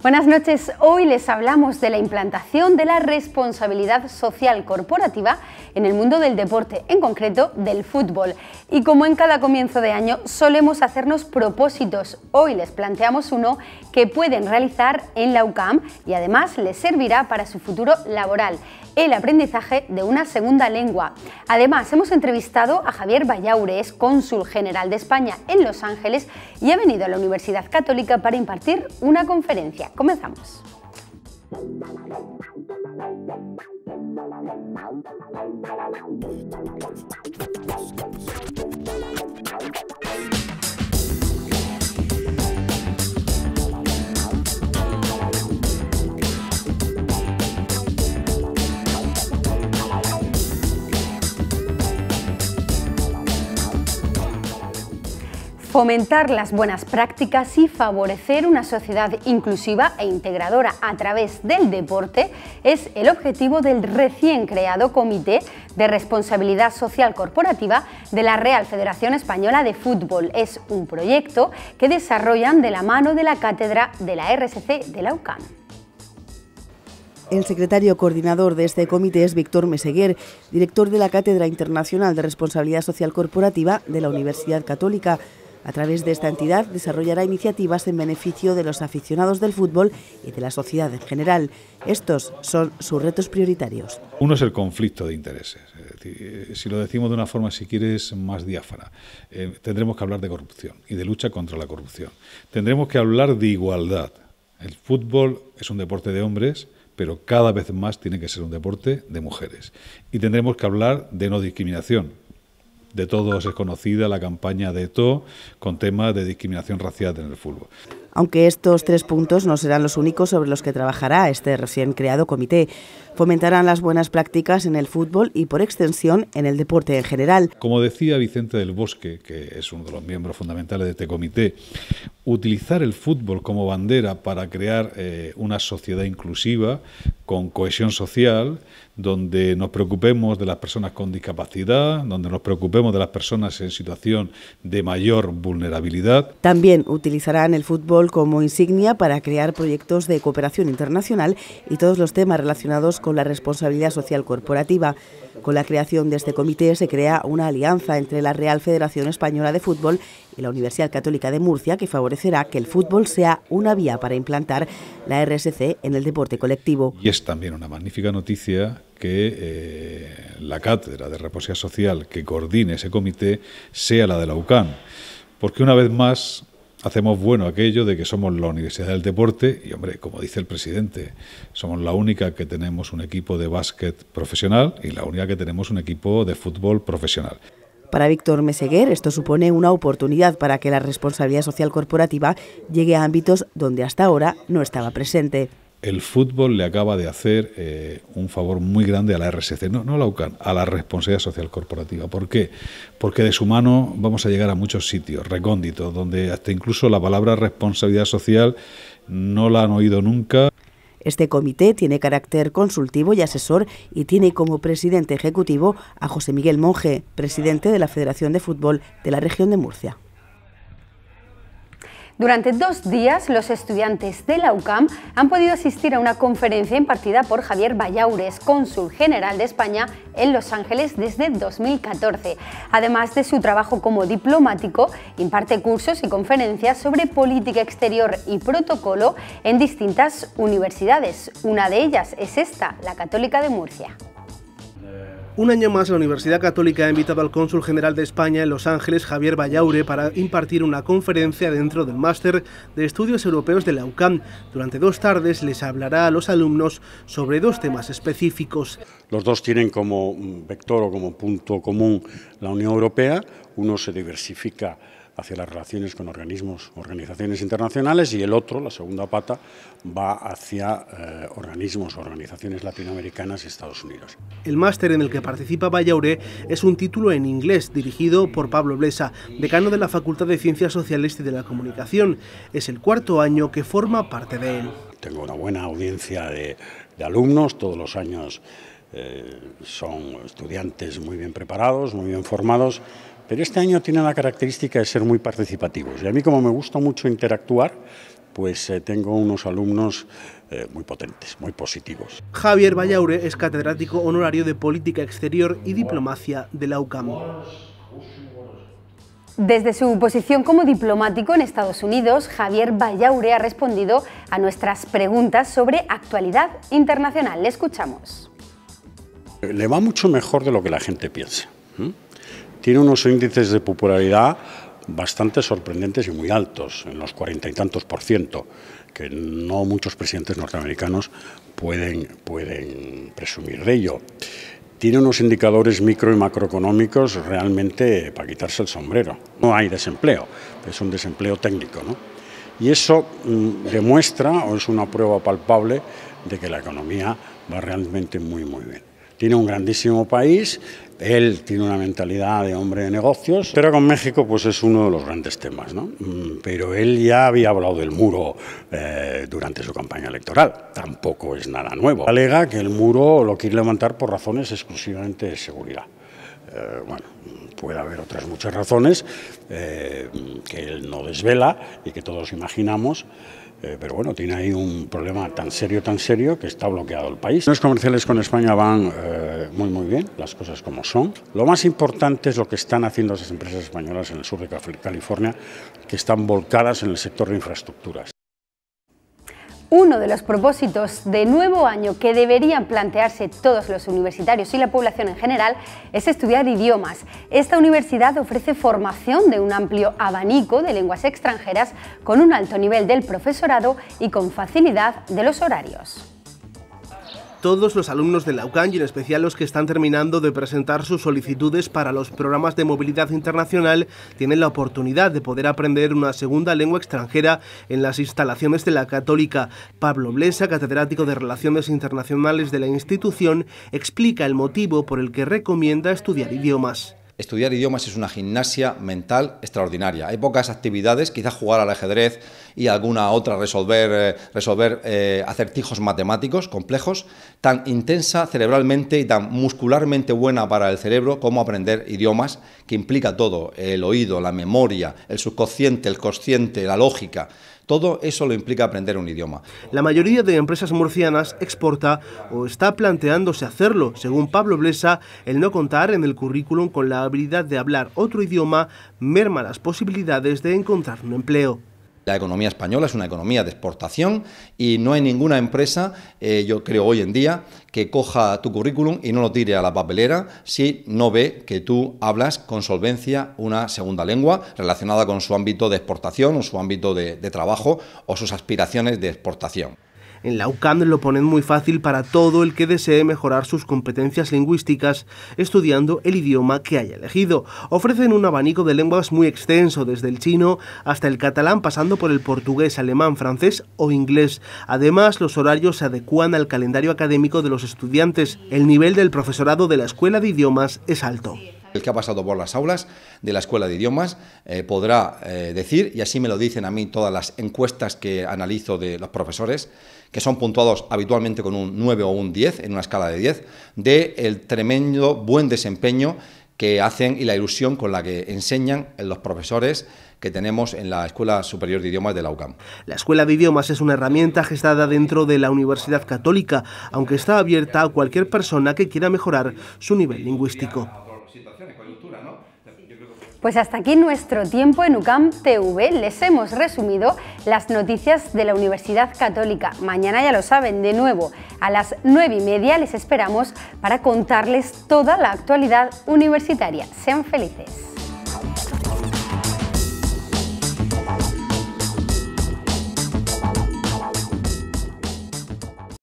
Buenas noches, hoy les hablamos de la implantación de la responsabilidad social corporativa en el mundo del deporte, en concreto del fútbol. Y como en cada comienzo de año solemos hacernos propósitos, hoy les planteamos uno que pueden realizar en la UCAM y además les servirá para su futuro laboral, el aprendizaje de una segunda lengua. Además, hemos entrevistado a Javier Vallaure, cónsul general de España en Los Ángeles y ha venido a la Universidad Católica para impartir una conferencia. Comenzamos. Fomentar las buenas prácticas y favorecer una sociedad inclusiva e integradora a través del deporte es el objetivo del recién creado Comité de Responsabilidad Social Corporativa de la Real Federación Española de Fútbol. Es un proyecto que desarrollan de la mano de la cátedra de la RSC de la UCAM. El secretario coordinador de este comité es Víctor Meseguer, director de la Cátedra Internacional de Responsabilidad Social Corporativa de la Universidad Católica. A través de esta entidad desarrollará iniciativas en beneficio de los aficionados del fútbol y de la sociedad en general. Estos son sus retos prioritarios. Uno es el conflicto de intereses. Eh, si lo decimos de una forma, si quieres, más diáfana, eh, tendremos que hablar de corrupción y de lucha contra la corrupción. Tendremos que hablar de igualdad. El fútbol es un deporte de hombres, pero cada vez más tiene que ser un deporte de mujeres. Y tendremos que hablar de no discriminación, de todos es conocida la campaña de e To con temas de discriminación racial en el fútbol aunque estos tres puntos no serán los únicos sobre los que trabajará este recién creado comité. Fomentarán las buenas prácticas en el fútbol y, por extensión, en el deporte en general. Como decía Vicente del Bosque, que es uno de los miembros fundamentales de este comité, utilizar el fútbol como bandera para crear eh, una sociedad inclusiva, con cohesión social, donde nos preocupemos de las personas con discapacidad, donde nos preocupemos de las personas en situación de mayor vulnerabilidad. También utilizarán el fútbol como insignia para crear proyectos de cooperación internacional y todos los temas relacionados con la responsabilidad social corporativa. Con la creación de este comité se crea una alianza entre la Real Federación Española de Fútbol y la Universidad Católica de Murcia que favorecerá que el fútbol sea una vía para implantar la RSC en el deporte colectivo. Y es también una magnífica noticia que eh, la cátedra de responsabilidad social que coordine ese comité sea la de la UCAN, porque una vez más hacemos bueno aquello de que somos la Universidad del Deporte y, hombre, como dice el presidente, somos la única que tenemos un equipo de básquet profesional y la única que tenemos un equipo de fútbol profesional. Para Víctor Meseguer, esto supone una oportunidad para que la responsabilidad social corporativa llegue a ámbitos donde hasta ahora no estaba presente el fútbol le acaba de hacer eh, un favor muy grande a la RSC, no, no a la UCAN, a la responsabilidad social corporativa. ¿Por qué? Porque de su mano vamos a llegar a muchos sitios recónditos, donde hasta incluso la palabra responsabilidad social no la han oído nunca. Este comité tiene carácter consultivo y asesor y tiene como presidente ejecutivo a José Miguel Monge, presidente de la Federación de Fútbol de la región de Murcia. Durante dos días, los estudiantes de la UCAM han podido asistir a una conferencia impartida por Javier Vallaures, cónsul general de España en Los Ángeles desde 2014. Además de su trabajo como diplomático, imparte cursos y conferencias sobre política exterior y protocolo en distintas universidades. Una de ellas es esta, la Católica de Murcia. Un año más, la Universidad Católica ha invitado al cónsul general de España en Los Ángeles, Javier Vallaure, para impartir una conferencia dentro del Máster de Estudios Europeos de la UCAM. Durante dos tardes les hablará a los alumnos sobre dos temas específicos. Los dos tienen como vector o como punto común la Unión Europea. Uno se diversifica hacia las relaciones con organismos, organizaciones internacionales y el otro, la segunda pata, va hacia eh, organismos, organizaciones latinoamericanas y Estados Unidos. El máster en el que participa Vallaure es un título en inglés dirigido por Pablo Blesa, decano de la Facultad de Ciencias Sociales y de la Comunicación. Es el cuarto año que forma parte de él. Tengo una buena audiencia de, alumnos, todos los años eh, son estudiantes muy bien preparados, muy bien formados, pero este año tiene la característica de ser muy participativos. Y a mí como me gusta mucho interactuar, pues eh, tengo unos alumnos eh, muy potentes, muy positivos. Javier Vallaure es catedrático honorario de Política Exterior y Diplomacia de la UCAM. Desde su posición como diplomático en Estados Unidos, Javier Vallaure ha respondido a nuestras preguntas sobre actualidad internacional. Le escuchamos. Le va mucho mejor de lo que la gente piensa tiene unos índices de popularidad bastante sorprendentes y muy altos, en los cuarenta y tantos por ciento, que no muchos presidentes norteamericanos pueden, pueden presumir de ello. Tiene unos indicadores micro y macroeconómicos realmente para quitarse el sombrero. No hay desempleo, es un desempleo técnico. Y eso mm, demuestra, o es una prueba palpable, de que la economía va realmente muy, muy bien tiene un grandísimo país, él tiene una mentalidad de hombre de negocios, pero con México pues es uno de los grandes temas, ¿no? Mm, pero él ya había hablado del muro eh, durante su campaña electoral, tampoco es nada nuevo. Alega que el muro lo quiere levantar por razones exclusivamente de seguridad. Eh, bueno, puede haber otras muchas razones eh, que él no desvela y que todos imaginamos. Eh, pero bueno, tiene ahí un problema tan serio, tan serio, que está bloqueado el país. Los comerciales con España van eh, muy, muy bien, las cosas como son. Lo más importante es lo que están haciendo las empresas españolas en el sur de California, que están volcadas en el sector de infraestructuras. Uno de los propósitos de nuevo año que deberían plantearse todos los universitarios y la población en general es estudiar idiomas. Esta universidad ofrece formación de un amplio abanico de lenguas extranjeras con un alto nivel del profesorado y con facilidad de los horarios todos los alumnos de la UCAN y en especial los que están terminando de presentar sus solicitudes para los programas de movilidad internacional tienen la oportunidad de poder aprender una segunda lengua extranjera en las instalaciones de la Católica. Pablo Blesa, catedrático de Relaciones Internacionales de la institución, explica el motivo por el que recomienda estudiar idiomas estudiar idiomas es una gimnasia mental extraordinaria. Hay pocas actividades, quizás jugar al ajedrez y alguna otra, resolver, eh, resolver eh, acertijos matemáticos complejos, tan intensa cerebralmente y tan muscularmente buena para el cerebro como aprender idiomas, que implica todo, el oído, la memoria, el subconsciente, el consciente, la lógica. Todo eso lo implica aprender un idioma. La mayoría de empresas murcianas exporta o está planteándose hacerlo. Según Pablo Blesa, el no contar en el currículum con la habilidad de hablar otro idioma merma las posibilidades de encontrar un empleo. La economía española es una economía de exportación y no hay ninguna empresa, eh, yo creo hoy en día, que coja tu currículum y no lo tire a la papelera si no ve que tú hablas con solvencia una segunda lengua relacionada con su ámbito de exportación o su ámbito de trabajo o sus aspiraciones de exportación. En la UCAM lo ponen muy fácil para todo el que desee mejorar sus competencias lingüísticas estudiando el idioma que haya elegido. Ofrecen un abanico de lenguas muy extenso, desde el chino hasta el catalán, pasando por el portugués, alemán, francés o inglés. Además, los horarios se adecuan al calendario académico de los estudiantes. El nivel del profesorado de la Escuela de Idiomas es alto. El que ha pasado por las aulas de la Escuela de Idiomas eh, podrá eh, decir, y así me lo dicen a mí todas las encuestas que analizo de los profesores, que son puntuados habitualmente con un 9 o un 10 en una escala de 10, de el tremendo buen desempeño que hacen y la ilusión con la que enseñan los profesores que tenemos en la Escuela Superior de Idiomas de la UCAM. La Escuela de Idiomas es una herramienta gestada dentro de la Universidad Católica, aunque está abierta a cualquier persona que quiera mejorar su nivel lingüístico. Pues hasta aquí nuestro tiempo en UCAM TV. Les hemos resumido las noticias de la Universidad Católica. Mañana ya lo saben, de nuevo, a las nueve y media les esperamos para contarles toda la actualidad universitaria. Sean felices.